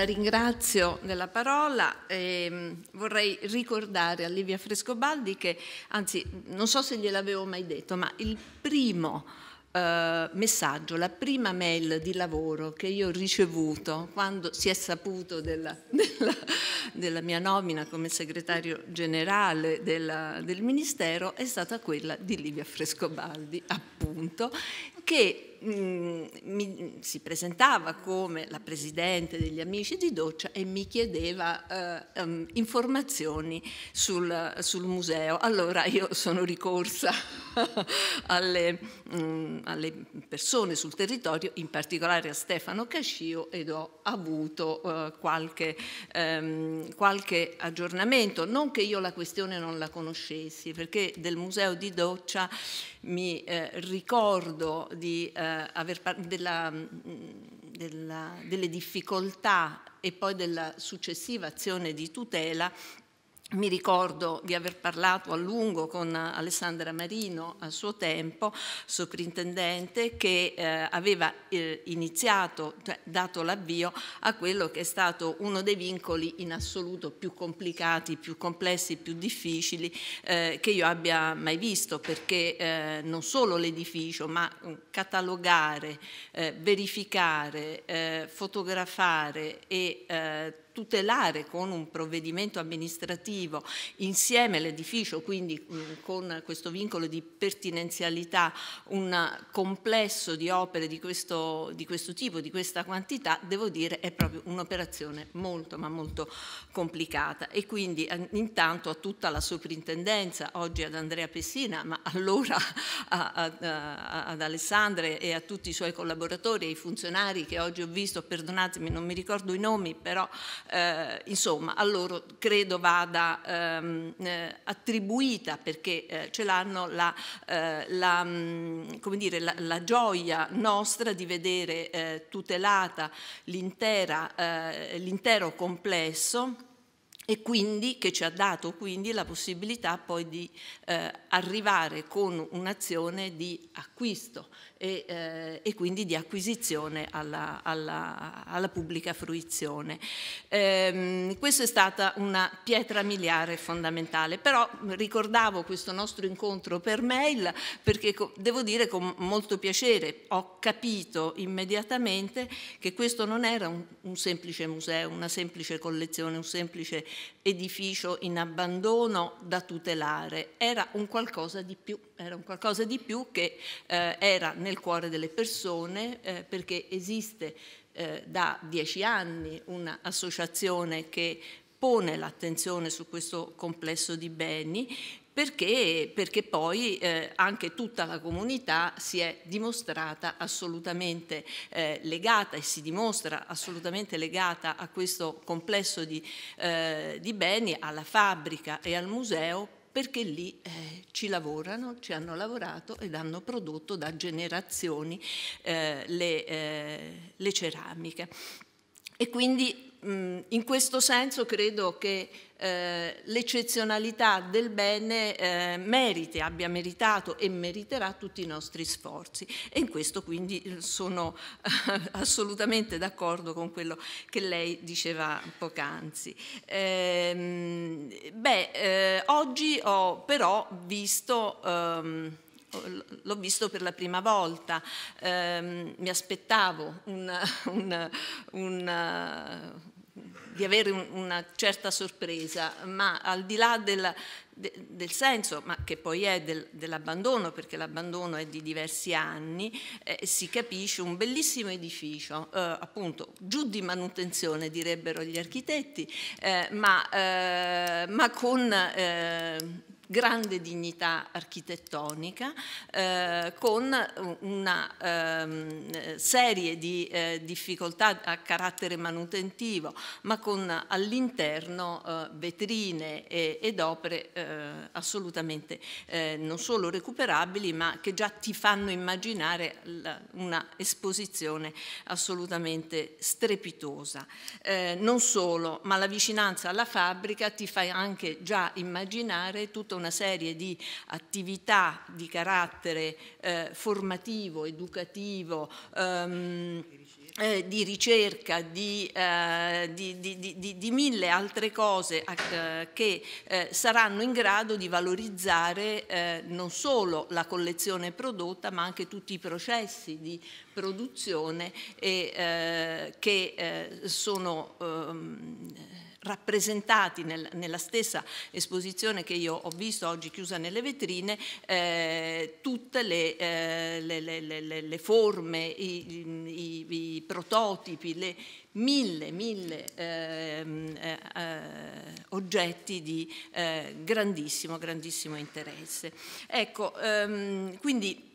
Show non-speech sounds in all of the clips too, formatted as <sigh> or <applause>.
la ringrazio della parola e ehm, vorrei ricordare a Livia Frescobaldi che, anzi non so se gliel'avevo mai detto, ma il primo eh, messaggio, la prima mail di lavoro che io ho ricevuto quando si è saputo della, <laughs> della, della mia nomina come segretario generale della, del Ministero è stata quella di Livia Frescobaldi, appunto, che mh, mm, mi, si presentava come la presidente degli amici di doccia e mi chiedeva eh, um, informazioni sul, sul, museo. Allora io sono ricorsa <laughs> alle, mh, mm, alle, persone sul territorio, in particolare a Stefano Cascio ed ho avuto eh, qualche, ehm, qualche aggiornamento, non che io la questione non la conoscessi, perché del museo di doccia mi eh, ricordo di, eh, aver, della, mm, della, delle difficoltà e poi della successiva azione di tutela mi ricordo di aver parlato a lungo con Alessandra Marino a suo tempo, soprintendente, che eh, aveva eh, iniziato, cioè, dato l'avvio a quello che è stato uno dei vincoli in assoluto più complicati, più complessi, più difficili eh, che io abbia mai visto, perché eh, non solo l'edificio, ma mm, catalogare, eh, verificare, eh, fotografare e tutelare con un provvedimento amministrativo insieme all'edificio, quindi mm, con questo vincolo di pertinenzialità, un complesso di opere di questo, di questo tipo, di questa quantità, devo dire è proprio un'operazione molto ma molto complicata e quindi eh, intanto a tutta la soprintendenza, oggi ad Andrea Pessina, ma allora a, a, a, ad Alessandre e a tutti i suoi collaboratori e i funzionari che oggi ho visto, perdonatemi non mi ricordo i nomi, però eh, insomma a loro credo vada ehm, eh, attribuita perché eh, ce l'hanno la, eh, la, mm, la, la, gioia nostra di vedere eh, tutelata eh, l'intero complesso e quindi che ci ha dato quindi la possibilità poi di eh, arrivare con un'azione di acquisto e, eh, e, quindi di acquisizione alla, alla, alla pubblica fruizione. Ehm, questa è stata una pietra miliare fondamentale, però ricordavo questo nostro incontro per mail perché devo dire con molto piacere ho capito immediatamente che questo non era un, un semplice museo, una semplice collezione, un semplice edificio in abbandono da tutelare, era un qualcosa di più, era un qualcosa di più che eh, era nel cuore delle persone eh, perché esiste eh, da dieci anni un'associazione che pone l'attenzione su questo complesso di beni perché, perché poi eh, anche tutta la comunità si è dimostrata assolutamente eh, legata e si dimostra assolutamente legata a questo complesso di, eh, di beni, alla fabbrica e al museo perché lì eh, ci lavorano, ci hanno lavorato ed hanno prodotto da generazioni eh, le, eh, le ceramiche. E quindi Mm, in questo senso credo che eh, l'eccezionalità del bene eh, meriti, abbia meritato e meriterà tutti i nostri sforzi e in questo quindi sono <laughs> assolutamente d'accordo con quello che lei diceva poc'anzi. Ehm, beh, eh, oggi ho però visto... Ehm, l'ho visto per la prima volta, eh, mi aspettavo un, <laughs> un, un, di avere un, una certa sorpresa, ma al di là del, de, del senso, ma che poi è del, dell'abbandono, perché l'abbandono è di diversi anni, eh, si capisce un bellissimo edificio, eh, appunto giù di manutenzione direbbero gli architetti, eh, ma, eh, ma, con eh, grande dignità architettonica eh, con una ehm, serie di eh, difficoltà a carattere manutentivo, ma con all'interno eh, vetrine e, ed opere eh, assolutamente eh, non solo recuperabili, ma che già ti fanno immaginare la, una esposizione assolutamente strepitosa. Eh, non solo, ma la vicinanza alla fabbrica ti fa anche già immaginare tutta una una serie di attività di carattere eh, formativo, educativo, ehm, eh, di ricerca, di, eh, di, di, di, mille altre cose eh, che eh, saranno in grado di valorizzare eh, non solo la collezione prodotta ma anche tutti i processi di produzione e, eh, che sono... Ehm, rappresentati nel, nella stessa esposizione che io ho visto oggi chiusa nelle vetrine, eh, tutte le, eh, le, le, le forme, i, i, i, prototipi, le mille, mille ehm, eh, eh, oggetti di eh, grandissimo, grandissimo interesse. Ecco, ehm, quindi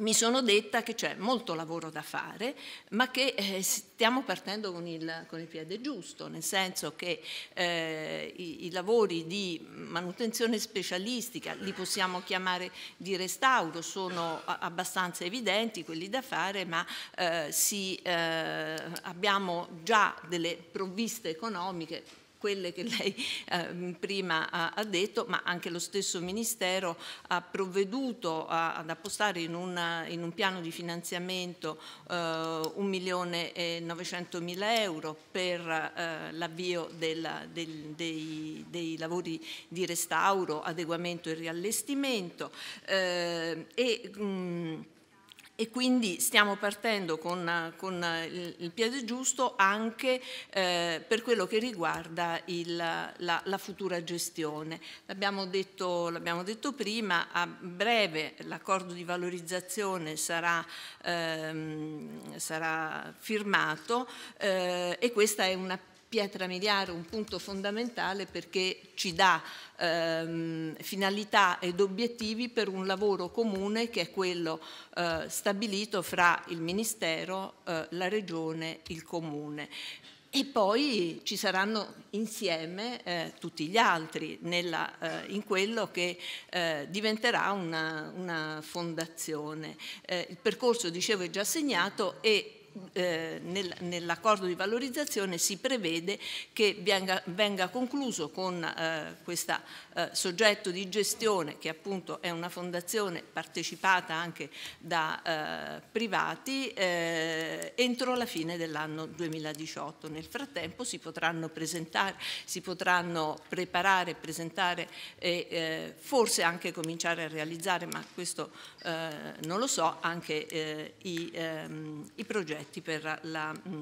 mi sono detta che c'è molto lavoro da fare, ma che eh, stiamo partendo con il, con il, piede giusto, nel senso che eh, i, i, lavori di manutenzione specialistica, li possiamo chiamare di restauro, sono abbastanza evidenti quelli da fare, ma eh, sì, eh, abbiamo già delle provviste economiche quelle che lei eh, prima ha, ha, detto, ma anche lo stesso Ministero ha provveduto a, ad appostare in, una, in, un piano di finanziamento eh, 1.900.000 euro per eh, l'avvio del, dei, dei, lavori di restauro, adeguamento e riallestimento eh, e, mh, mm, e quindi stiamo partendo con, con il piede giusto anche eh, per quello che riguarda il, la, la, futura gestione. L'abbiamo detto, detto, prima, a breve l'accordo di valorizzazione sarà, ehm, sarà firmato eh, e questa è una pietra miliare, un punto fondamentale perché ci dà ehm, finalità ed obiettivi per un lavoro comune che è quello eh, stabilito fra il Ministero, eh, la Regione, il Comune. E poi ci saranno insieme eh, tutti gli altri nella, eh, in quello che eh, diventerà una, una fondazione. Eh, il percorso, dicevo, è già segnato e eh, nell'accordo di valorizzazione si prevede che venga, venga concluso con eh, questo eh, soggetto di gestione che appunto è una fondazione partecipata anche da eh, privati eh, entro la fine dell'anno 2018. Nel frattempo si potranno presentare, si potranno preparare, presentare e eh, forse anche cominciare a realizzare, ma questo non lo so, anche i, ehm, i progetti progetti per la mm,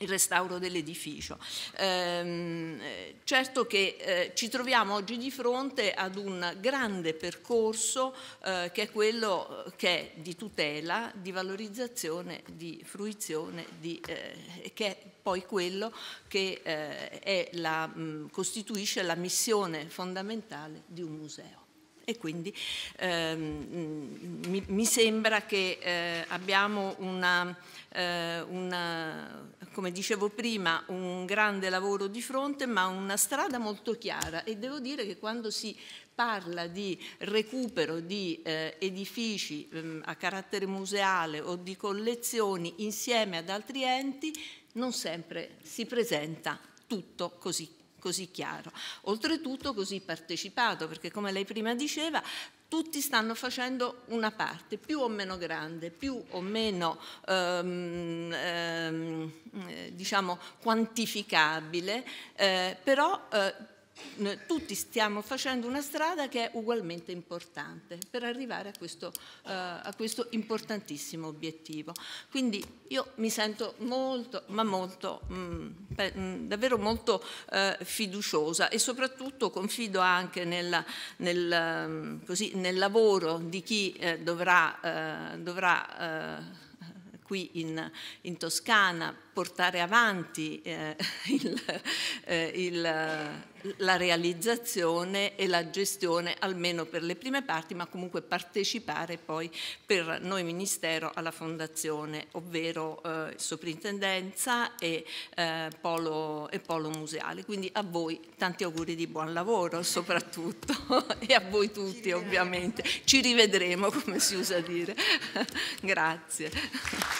il restauro dell'edificio. Ehm, certo che eh, ci troviamo oggi di fronte ad un grande percorso eh, che è quello eh, che è di tutela, di valorizzazione, di fruizione, di, che è poi quello che la, mm, costituisce la missione fondamentale di un museo e quindi ehm, mm, mi, mi, sembra che eh, abbiamo una, eh, una, come dicevo prima, un grande lavoro di fronte ma una strada molto chiara e devo dire che quando si parla di recupero di eh, edifici ehm, a carattere museale o di collezioni insieme ad altri enti non sempre si presenta tutto così così chiaro. Oltretutto così partecipato, perché come lei prima diceva, tutti stanno facendo una parte, più o meno grande, più o meno ehm, ehm, diciamo quantificabile, eh, però eh, tutti stiamo facendo una strada che è ugualmente importante per arrivare a questo, eh, a questo importantissimo obiettivo. Quindi io mi sento molto, ma molto, mh, mm, beh, mh, mm, davvero molto eh, fiduciosa e soprattutto confido anche nella, nel, mm, così, nel, lavoro di chi eh, dovrà, eh, dovrà eh, qui in, in Toscana portare avanti eh, <laughs> il, eh, il, la realizzazione e la gestione almeno per le prime parti, ma comunque partecipare poi per noi Ministero alla Fondazione, ovvero eh, Soprintendenza e, eh, polo, e Polo Museale. Quindi a voi tanti auguri di buon lavoro <laughs> soprattutto <laughs> e a voi tutti ovviamente. Ci rivedremo come si usa dire. Grazie.